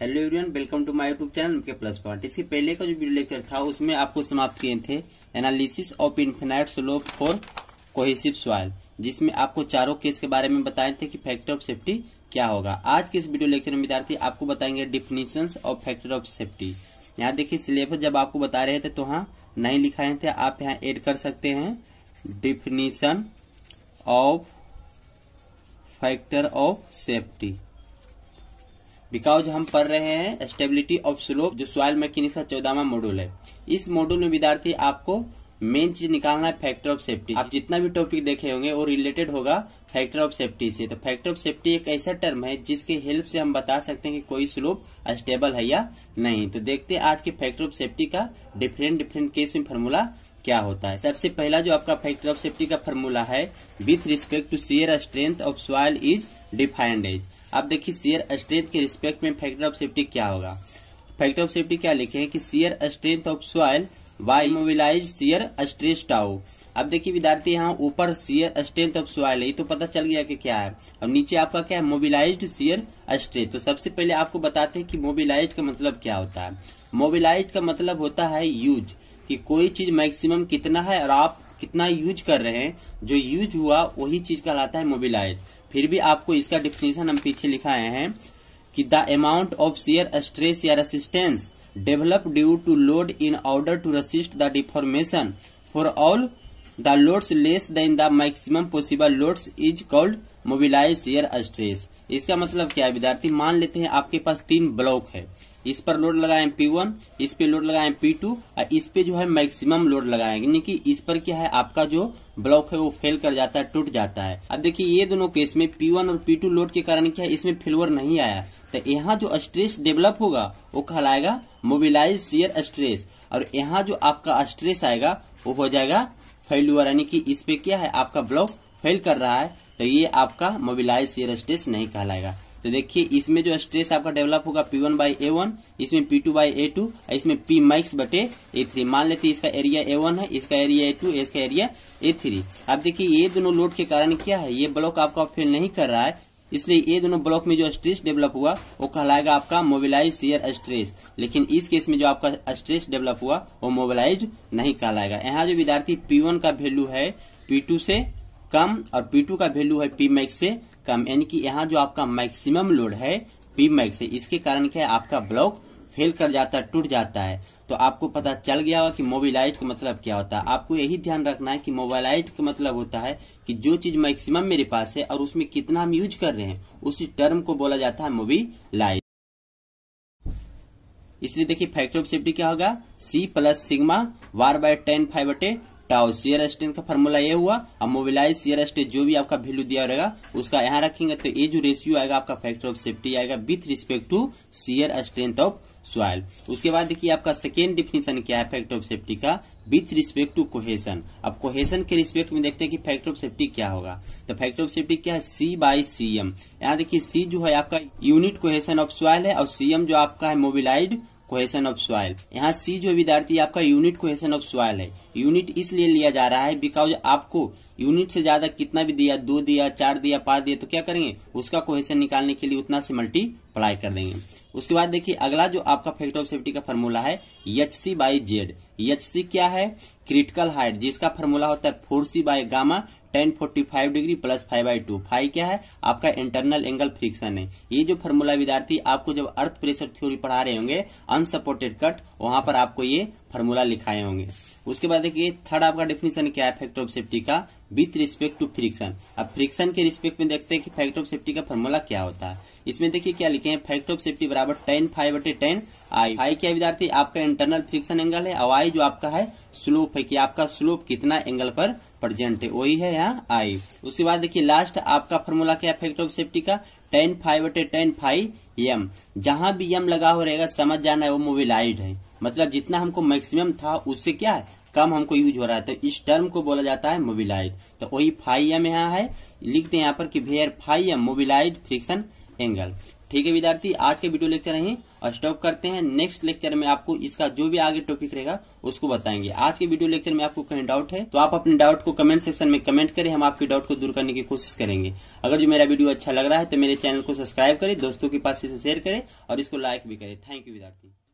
hello everyone welcome to my YouTube channel के plus point इसके पहले का जो वीडियो लेक्चर था उसमें आपको समाप्त किए थे analysis of infinite slope for cohesive soil जिसमें आपको चारों केस के बारे में बताए थे कि फैक्टर ऑफ सेफ्टी क्या होगा आज के इस वीडियो लेक्चर में विद्यार्थी आपको बताएंगे definition of factor of safety यहाँ देखिए सिलेबस जब आपको बता रहे थे तो हाँ नहीं लिखाए थे आप यहाँ एड कर सकते हैं definition of factor of safety because हम पढ़ रहे हैं स्टेबिलिटी ऑफ स्लोप जो सोयल मैकेनिक्स का चौदहवा मॉड्यूल है इस मॉड्यूल में विद्यार्थी आपको मेन चीज निकालना है फैक्टर ऑफ सेफ्टी आप जितना भी टॉपिक देखे होंगे वो रिलेटेड होगा फैक्टर ऑफ सेफ्टी से तो फैक्टर ऑफ सेफ्टी एक ऐसा टर्म है जिसके हेल्प से हम बता सकते हैं कि कोई स्लोप अस्टेबल है या नहीं तो देखते हैं आज के फैक्टर ऑफ सेफ्टी का डिफरेंट डिफरेंट केस में फॉर्मूला क्या होता है सबसे पहला जो आपका फैक्टर ऑफ सेफ्टी का फॉर्मूला है with respect to shear strength of soil is defined as अब देखिए शेयर स्ट्रेंथ के रिस्पेक्ट में फैक्टर ऑफ सेफ्टी क्या होगा फैक्टर ऑफ सेफ्टी क्या लिखे हैं कि shear strength of soil by mobilise shear stress tau अब देखिए विद्यार्थी यहाँ ऊपर सीयर स्ट्रेंथ ऑफ सॉइल है तो पता चल गया कि क्या है और नीचे आपका क्या है मोबिलाइज्ड शेयर स्ट्रेंथ तो सबसे पहले आपको बताते हैं कि मोबिलाईज का मतलब क्या होता है मोबिलाईज का मतलब होता है यूज कि कोई चीज मैक्सिमम कितना है और आप कितना यूज कर रहे हैं जो यूज हुआ वही चीज कहलाता है मोबिलाइज फिर भी आपको इसका डिफिनेशन हम पीछे लिखाए हैं कि the amount of shear stress या resistance develop due to load in order to resist the deformation for all the loads less than the maximum possible loads is called mobilise shear stress इसका मतलब क्या है विद्यार्थी मान लेते हैं आपके पास तीन ब्लॉक है इस पर लोड लगाए P1, पी वन इस पे लोड लगाए P2 पी टू और इस पे जो है मैक्सिमम लोड लगाए यानी कि इस पर क्या है आपका जो ब्लॉक है वो फेल कर जाता है टूट जाता है अब देखिए ये दोनों केस में पी वन और पी टू लोड के कारण क्या है इसमें फेलवर नहीं आया तो यहाँ जो स्ट्रेस डेवलप होगा वो कहलाएगा मोबिलाइज शेयर स्ट्रेस और यहाँ जो आपका स्ट्रेस आएगा वो हो जाएगा फेल्यूअर यानी कि इस पे क्या है आपका ब्लॉक फेल कर रहा है तो ये आपका मोबिलाइज शेयर स्ट्रेस नहीं कहलाएगा तो देखिए इसमें जो स्ट्रेस आपका डेवलप होगा P one by A one इसमें P two by A two इसमें पी मैक्स बटे ए थ्री मान लेते इसका एरिया ए वन है इसका एरिया ए टू इसका एरिया ए थ्री अब देखिए ये दोनों लोड के कारण क्या है ये ब्लॉक आपका फेल नहीं कर रहा है इसलिए ये दोनों ब्लॉक में जो स्ट्रेस डेवलप हुआ वो कहलाएगा आपका मोबिलाइज शेयर स्ट्रेस लेकिन इस केस में जो आपका स्ट्रेस डेवलप हुआ वो मोबिलाइज नहीं कहलाएगा यहाँ जो विद्यार्थी पी वन का वेल्यू है पी टू से कम और P2 का वैल्यू है पी मैक्स से कम यानी कि यहाँ जो आपका मैक्सिमम लोड है पी मैक्स से इसके कारण क्या है आपका ब्लॉक फेल कर जाता है टूट जाता है तो आपको पता चल गया होगा कि मोबिलाइट का मतलब क्या होता है आपको यही ध्यान रखना है कि मोबिलाइट का मतलब होता है कि जो चीज मैक्सिमम मेरे पास है और उसमें कितना हम यूज कर रहे हैं उसी टर्म को बोला जाता है मोबिलाइट इसलिए देखिए फैक्टर ऑफ सेफ्टी क्या होगा C plus sigma bar by tan phi बटे टाउ शेयर स्ट्रेंथ का फॉर्मूला ये हुआ मोबिलाईज मोबिलाइज शेयर स्ट्रेंथ जो भी आपका वैल्यू दिया रहेगा उसका यहाँ रखेंगे तो ये जो रेशियो आएगा आपका फैक्टर ऑफ सेफ्टी आएगा with respect to shear strength of soil उसके बाद देखिए आपका सेकेंड डिफिनेशन क्या है फैक्टर ऑफ सेफ्टी का विथ रिस्पेक्ट टू कोहेशन अब कोहेशन के रिस्पेक्ट में देखते हैं कि फैक्टर ऑफ सेफ्टी क्या होगा तो फैक्टर ऑफ सेफ्टी क्या है सी बाई सी एम यहाँ देखिए सी जो है आपका यूनिट कोहेशन ऑफ सॉइल है और सीएम जो आपका है मोबिलाइड क्वेश्चन ऑफ सॉइल यहाँ सी जो विद्यार्थी आपका यूनिट क्वेश्चन ऑफ सॉइल है यूनिट इसलिए लिया जा रहा है बिकॉज आपको यूनिट से ज्यादा कितना भी दिया दो दिया चार दिया पांच दिया तो क्या करेंगे उसका क्वेश्चन निकालने के लिए उतना से मल्टीप्लाई कर देंगे उसके बाद देखिए अगला जो आपका फैक्टर ऑफ सेफ्टी का फॉर्मूला है H C by Z H C क्या है क्रिटिकल हाइट जिसका फॉर्मूला होता है four C by gamma tan forty five degree plus phi by two phi क्या है आपका इंटरनल एंगल फ्रिक्शन है ये जो फॉर्मूला विद्यार्थी आपको जब अर्थ प्रेशर थ्योरी पढ़ा रहे होंगे अनसपोर्टेड कट वहां पर आपको ये फॉर्मूला लिखाए होंगे उसके बाद देखिए थर्ड आपका डेफिनेशन क्या है फैक्टर ऑफ सेफ्टी का विथ रिस्पेक्ट टू फ्रिक्शन अब फ्रिक्शन के रिस्पेक्ट में देखते हैं कि फैक्टर ऑफ सेफ्टी का फॉर्मूला क्या होता है इसमें देखिए क्या लिखे हैं फैक्टर ऑफ सेफ्टी बराबर टेन फाइव बटे टेन आई आई क्या विद्यार्थी आपका इंटरनल फ्रिक्शन एंगल है और आई जो आपका है स्लोप है कि आपका स्लोप कितना एंगल पर प्रजेंट है वही है यहाँ आई उसके बाद देखिए लास्ट आपका फॉर्मूला क्या है फैक्टर ऑफ सेफ्टी का टेन फाइव बटे टेन फाइव एम जहां भी एम लगा हो रहेगा समझ जाना है वो मोबिलाइड है मतलब जितना हमको मैक्सिमम था उससे क्या है कम हमको यूज हो रहा है तो इस टर्म को बोला जाता है मोबिलाइड तो वही फाइव एम यहाँ है लिखते हैं यहाँ पर कि where phi M mobilise friction angle ठीक है विद्यार्थी आज के वीडियो लेक्चर यही और स्टॉप करते हैं नेक्स्ट लेक्चर में आपको इसका जो भी आगे टॉपिक रहेगा उसको बताएंगे आज के वीडियो लेक्चर में आपको कहीं डाउट है तो आप अपने डाउट को कमेंट सेक्शन में कमेंट करें हम आपके डाउट को दूर करने की कोशिश करेंगे अगर जो मेरा वीडियो अच्छा लग रहा है तो मेरे चैनल को सब्सक्राइब करें दोस्तों के पास इसे शेयर करें और इसको लाइक भी करें थैंक यू विद्यार्थी